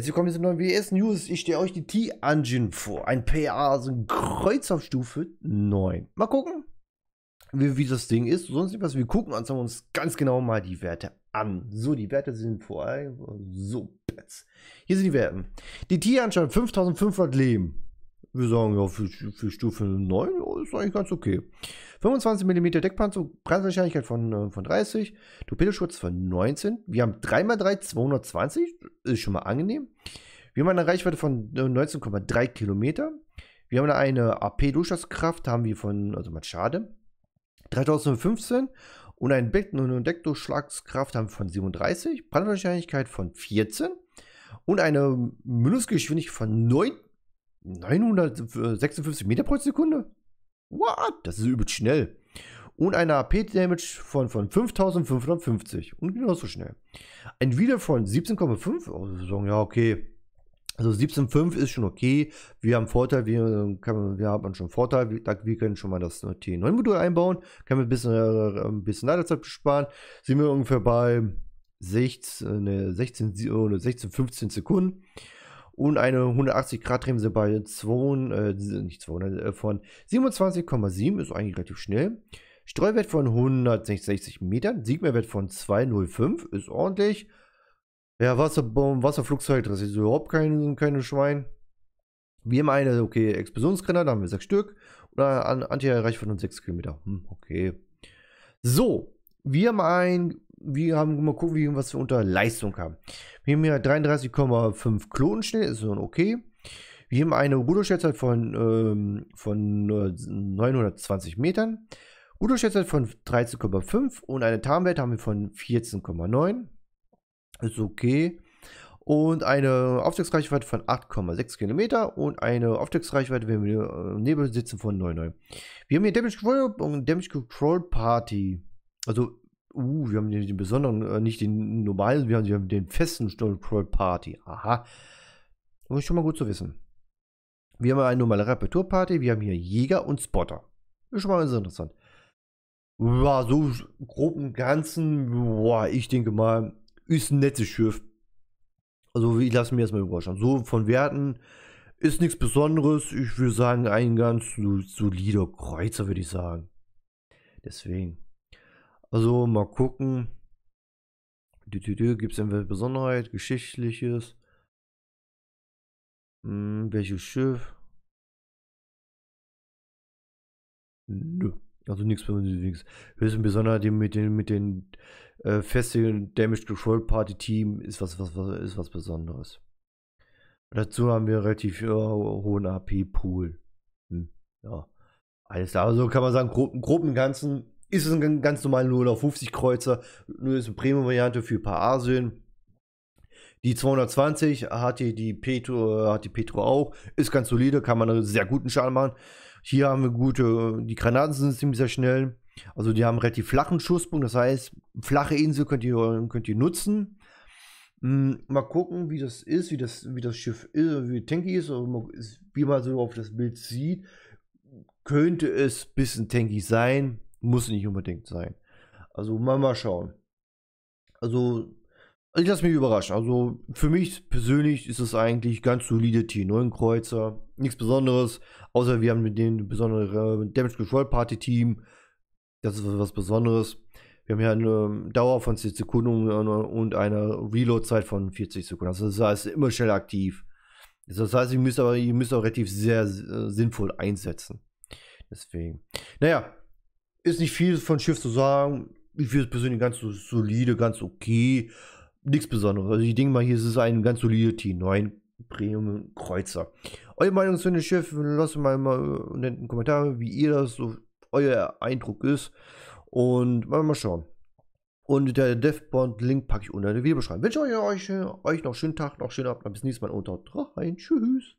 Herzlich willkommen zu neuen WS News. Ich stelle euch die T-Engine vor. Ein PA, also ein Kreuz auf Stufe 9. Mal gucken, wie, wie das Ding ist. Sonst nicht was. Wir gucken uns, uns ganz genau mal die Werte an. So, die Werte sind vor allem so. Hier sind die Werte. Die T-Engine hat 5500 Leben. Wir sagen ja, für, für Stufe 9 ist eigentlich ganz okay. 25 mm Deckpanzer, Brandwahrscheinlichkeit von, äh, von 30, Torpedoschutz von 19. Wir haben 3x3 220, ist schon mal angenehm. Wir haben eine Reichweite von 19,3 äh, Kilometer. Wir haben eine AP-Durchschlagskraft, haben wir von, also mal schade, 3015 und ein Deck und Deckdurchschlagskraft haben wir von 37, Brandwahrscheinlichkeit von 14 und eine Mündungsgeschwindigkeit von 9 956 Meter pro Sekunde? What? Das ist übelst schnell. Und eine AP-Damage von, von 5550. Und genauso schnell. Ein Wieder von 17,5. Also sagen, ja, okay. Also 17,5 ist schon okay. Wir haben Vorteil, wir, kann, wir haben schon Vorteil. Wir, können schon mal das äh, T9-Modul einbauen. Können wir ein bisschen, äh, ein bisschen Ladezeit sparen. Sind wir ungefähr bei 16, 16, 16 15 Sekunden und eine 180 Grad Bremse bei 2, äh, nicht 200, äh, von 27,7 ist eigentlich relativ schnell. Streuwert von 160 Metern, Siegmehrwert von 205 ist ordentlich. Ja, Wasserbomben, Wasserflugzeug, das ist überhaupt kein, keine Schwein. Wir haben eine, okay, Explosionsgrenade, da haben wir sechs Stück. Oder an Anti-Erreich von 6 Kilometer. Hm, okay. So, wir haben ein, wir haben mal gucken, wie, was wir unter Leistung haben. Wir haben hier 33,5 Klonen schnell, ist nun okay. Wir haben eine Ruderschätzheit von, ähm, von 920 äh, Metern. Ruderschätzheit von 13,5 und eine Tarnwert haben wir von 14,9. Ist okay. Und eine Aufstiegsreichweite von 8,6 Kilometer und eine Aufstiegsreichweite, wenn wir im äh, Nebel sitzen, von 9,9. Wir haben hier Damage Control äh, Damage Control Party. Also, uh, wir haben den, besonderen, äh, nicht den normalen, wir haben, wir haben den festen Stonecrawl Party. Aha. Das ist schon mal gut zu wissen. Wir haben eine normale Reparaturparty, wir haben hier Jäger und Spotter. Ist schon mal ganz interessant. Ja, so grob im Ganzen, boah, ich denke mal, ist ein nettes Schiff. Also ich lasse mir erstmal überraschen. So von Werten ist nichts Besonderes. Ich würde sagen, ein ganz solider Kreuzer, würde ich sagen. Deswegen. Also mal gucken. Gibt es irgendwelche Besonderheit, Geschichtliches? Hm, welches Schiff? Nö. Also nichts Besonderes. Höchstens Besonderheit mit den, mit den äh, festigen Damage Control Party Team ist was, was, was, ist was Besonderes. Dazu haben wir relativ ja, äh, hohen AP-Pool. Hm, ja. Alles klar. Also kann man sagen, grob, grob Ganzen ist es ein ganz normaler 0 auf 50 Kreuzer, nur ist eine Premium-Variante für ein paar Asien. Die 220 hat die, die Petro, hat die Petro auch, ist ganz solide, kann man einen sehr guten Schaden machen. Hier haben wir gute, die Granaten sind ziemlich sehr schnell. Also die haben relativ flachen Schusspunkt, das heißt, flache Insel könnt ihr, könnt ihr nutzen. Hm, mal gucken, wie das ist, wie das, wie das Schiff ist, wie tanky ist, wie man so auf das Bild sieht. Könnte es ein bisschen tanky sein. Muss nicht unbedingt sein. Also mal, mal schauen. Also, ich lasse mich überraschen. Also für mich persönlich ist es eigentlich ganz solide T9-Kreuzer. Nichts Besonderes, außer wir haben mit denen besondere Damage Control Party Team. Das ist was Besonderes. Wir haben hier eine Dauer von 10 Sekunden und eine Reload-Zeit von 40 Sekunden. Also das heißt, immer schnell aktiv. Das heißt, ihr müsst aber ihr müsst auch relativ sehr äh, sinnvoll einsetzen. Deswegen. Naja, ist nicht viel von Schiff zu sagen. Ich finde es persönlich ganz solide, ganz okay. Nichts Besonderes. Also ich denke mal, hier ist es ein ganz solider T9 Premium Kreuzer. Eure Meinung zu dem Schiff, lasst mal, mal in den Kommentaren, wie ihr das so, euer Eindruck ist. Und mal, mal schauen. Und der DevBond-Link packe ich unter der Videobeschreibung. Wünsche euch, euch noch schönen Tag, noch schönen Abend. Bis nächstes Mal unter haut rein. Tschüss.